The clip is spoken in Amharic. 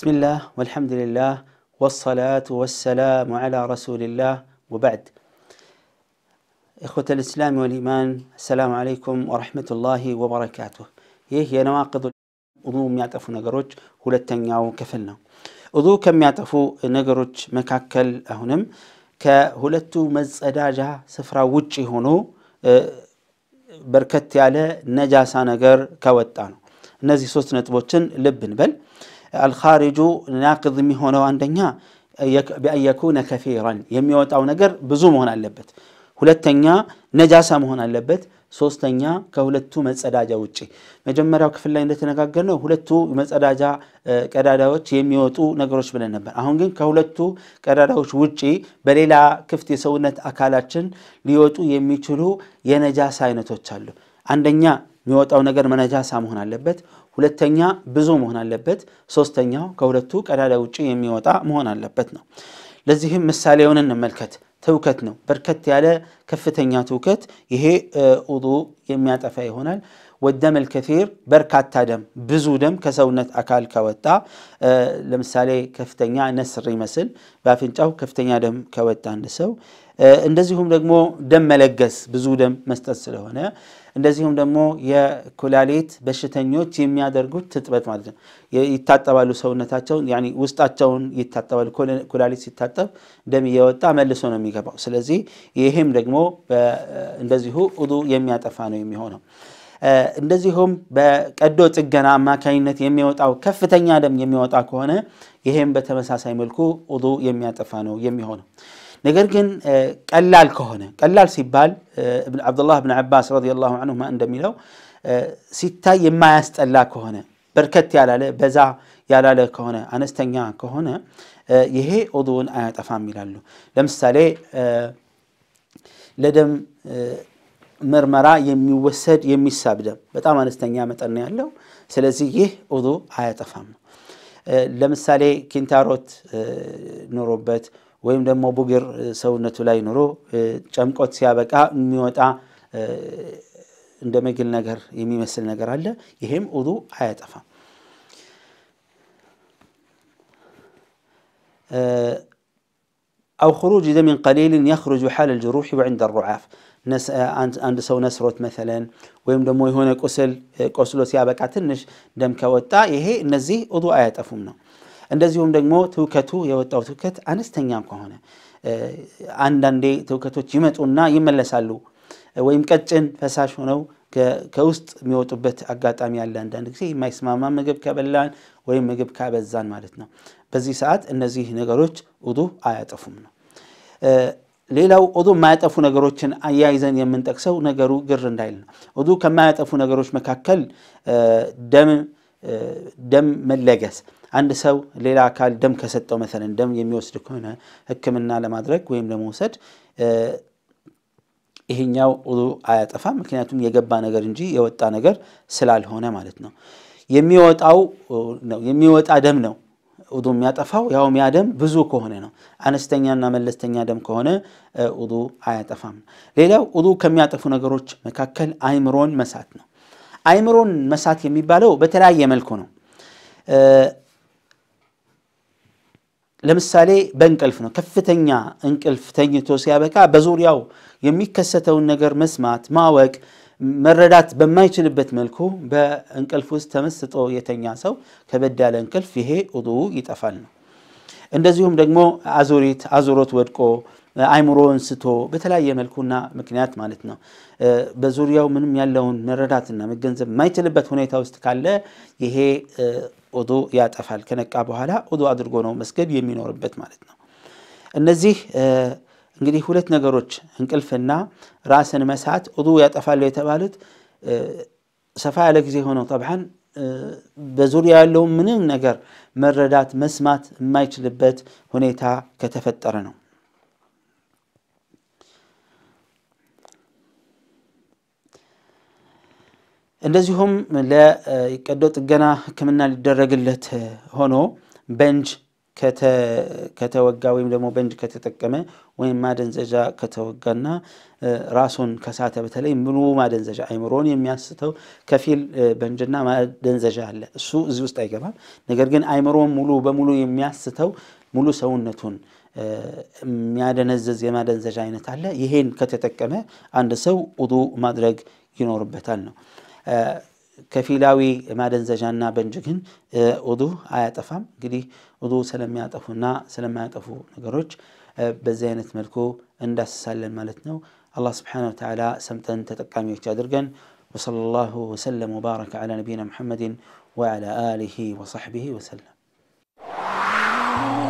بسم الله والحمد لله والصلاة والسلام على رسول الله وبعد إخوة الإسلام والإيمان السلام عليكم ورحمة الله وبركاته هي نواقض أضو نقروج نقرج هلتنياو كفلنا أضو كم يعتفو نقروج مكاكل أهنم كهلتو مزأداجة سفرة وجي هنو بركتي على نجاسة نقر كوتانو نزي سوسنة ሶስት لبن بل እንበል። አልኻሪጁ ናቅዝ የሚሆነው አንደኛ ቢአን ከፊራን የሚወጣው ነገር ብዙ መሆን አለበት። ሁለተኛ ነጃሳ መሆን አለበት። ሶስተኛ ከሁለቱ መጸዳጃ ውጭ መጀመሪያው ክፍል ላይ እንደተነጋገርነው ሁለቱ መጸዳጃ ቀዳዳዎች የሚወጡ ነገሮች ብለን ነበር። አሁን ግን ከሁለቱ ቀዳዳዎች ውጪ በሌላ ክፍት የሰውነት አካላችን ሊወጡ የሚችሉ የነጃሳ አይነቶች አሉ። አንደኛ የሚወጣው ነገር መነጃሳ መሆን አለበት። ሁለተኛ ብዙ መሆን አለበት። ሶስተኛው ከሁለቱ ቀዳዳ ውጭ የሚወጣ መሆን አለበት ነው። ለዚህም ምሳሌውን እንመልከት። ትውከት ነው፣ በርከት ያለ ከፍተኛ ትውከት። ይሄ ውዱእ የሚያጠፋ ይሆናል። ወደመል ከፊር በርካታ ደም ብዙ ደም ከሰውነት አካል ከወጣ ለምሳሌ ከፍተኛ ነስር ይመስል በአፍንጫው ከፍተኛ ደም ከወጣ አንድ ሰው እንደዚሁም ደግሞ ደም መለገስ ብዙ ደም መስጠት ስለሆነ እንደዚሁም ደግሞ የኩላሊት በሽተኞች የሚያደርጉት ትጥበት ማለት ነው። ይታጠባሉ፣ ሰውነታቸውን ውስጣቸውን ይታጠባሉ። ኩላሊት ሲታጠብ ደም እየወጣ መልሶ ነው የሚገባው። ስለዚህ ይህም ደግሞ እንደዚሁ ውዱእ የሚያጠፋ ነው የሚሆነው። እንደዚሁም በቀዶ ጥገና አማካኝነት የሚወጣው ከፍተኛ ደም የሚወጣ ከሆነ ይህም በተመሳሳይ መልኩ ውዱ የሚያጠፋ ነው የሚሆነው። ነገር ግን ቀላል ከሆነ ቀላል ሲባል አብዱላህ ብን አባስ ረዲየላሁ አንሁማ እንደሚለው ሲታይ የማያስጠላ ከሆነ በርከት ያላለ በዛ ያላለ ከሆነ አነስተኛ ከሆነ ይሄ ውዱውን አያጠፋም ይላሉ። ለምሳሌ ለደም ምርመራ የሚወሰድ የሚሳብ ደም በጣም አነስተኛ መጠን ነው ያለው። ስለዚህ ይህ ውዱ አያጠፋም ነው። ለምሳሌ ኪንታሮት ኖሮበት ወይም ደግሞ ቡግር ሰውነቱ ላይ ኖሮ ጨምቆት ሲያበቃ የሚወጣ እንደ ምግል ነገር የሚመስል ነገር አለ። ይሄም ውዱ አያጠፋም። أو خروج دم قليل يخرج حال الجروح وعند الرعاف نس أنت آه، أنت سو نسرت مثلا ويم دمو هنا كسل كسلو سيابة كاتنش دم كوتا يهي نزي أضو آيات أفهمنا عند تو زيهم دمو توكتو يوتو توكت أنستنيان كهنا آه، عندن تو توكتو تيمت أنا يملس اللو آه، ويمكتن فساش هنا ከውስጥ የሚወጡበት አጋጣሚ ያለ አንዳንድ ጊዜ የማይስማማ ምግብ ከበላን ወይም ምግብ ካበዛን ማለት ነው። በዚህ ሰዓት እነዚህ ነገሮች ውዱ አያጠፉም ነው። ሌላው ውዱ የማያጠፉ ነገሮችን አያይዘን የምንጠቅሰው ነገሩ ግር እንዳይል ነው። ውዱ ከማያጠፉ ነገሮች መካከል ደም ደም መለገስ አንድ ሰው ሌላ አካል ደም ከሰጠው መሰለን ደም የሚወስድ ከሆነ ህክምና ለማድረግ ወይም ለመውሰድ ይሄኛው ውዱእ አያጠፋም። ምክንያቱም የገባ ነገር እንጂ የወጣ ነገር ስላልሆነ ማለት ነው። የሚወጣው የሚወጣ ደም ነው ውዱእ የሚያጠፋው ያው ያ ደም ብዙ ከሆነ ነው። አነስተኛና መለስተኛ ደም ከሆነ ውዱእ አያጠፋም። ሌላው ውዱእ ከሚያጠፉ ነገሮች መካከል አይምሮን መሳት ነው። አይምሮን መሳት የሚባለው በተለያየ መልኩ ነው። ለምሳሌ በእንቅልፍ ነው። ከፍተኛ እንቅልፍ ተኝቶ ሲያበቃ በዙሪያው የሚከሰተውን ነገር መስማት፣ ማወቅ፣ መረዳት በማይችልበት መልኩ በእንቅልፍ ውስጥ ተመስጦ የተኛ ሰው ከበድ ያለ እንቅልፍ ይሄ ውጡ ይጠፋል ነው። እንደዚሁም ደግሞ አዙሪት አዙሮት ወድቆ አይምሮ ስቶ በተለያየ መልኩና ምክንያት ማለት ነው በዙሪያው ምንም ያለውን መረዳትና መገንዘብ የማይችልበት ሁኔታ ውስጥ ካለ ይሄ ኦዶ ያጠፋል። ከነቃ በኋላ ኦዶ አድርጎ ነው መስገድ የሚኖርበት ማለት ነው። እነዚህ እንግዲህ ሁለት ነገሮች እንቅልፍና ራስን መሳት ኦዶ ያጠፋሉ የተባሉት ሰፋ ያለ ጊዜ ሆነው ጠብዓን በዙሪያ ያለውን ምንም ነገር መረዳት መስማት የማይችልበት ሁኔታ ከተፈጠረ ነው። እንደዚሁም ለቀዶ ጥገና ህክምና ሊደረግለት ሆኖ በንጅ ከተወጋ ወይም ደግሞ በንጅ ከተጠቀመ ወይም ማደንዘዣ ከተወጋና ራሱን ከሳተ በተለይ ሙሉ ማደንዘዣ አይምሮን የሚያስተው ከፊል በንጅና ማደንዘዣ አለ። እሱ እዚህ ውስጥ አይገባም። ነገር ግን አይምሮን ሙሉ በሙሉ የሚያስተው ሙሉ ሰውነቱን የሚያደነዘዝ የማደንዘዣ አይነት አለ። ይሄን ከተጠቀመ አንድ ሰው ውዱ ማድረግ ይኖርበታል ነው። ከፊላዊ ማደንዘዣና በንጅ ግን ውዱ አያጠፋም። እንግዲህ ውዱ ስለሚያጠፉና ስለማያጠፉ ነገሮች በዚህ አይነት መልኩ እንዳስሳለን ማለት ነው። አላህ ስብሓነሁ ወተዓላ ሰምተን ተጠቃሚዎች አድርገን። وصلى الله وسلم وبارك على نبينا محمد وعلى آله وصحبه وسلم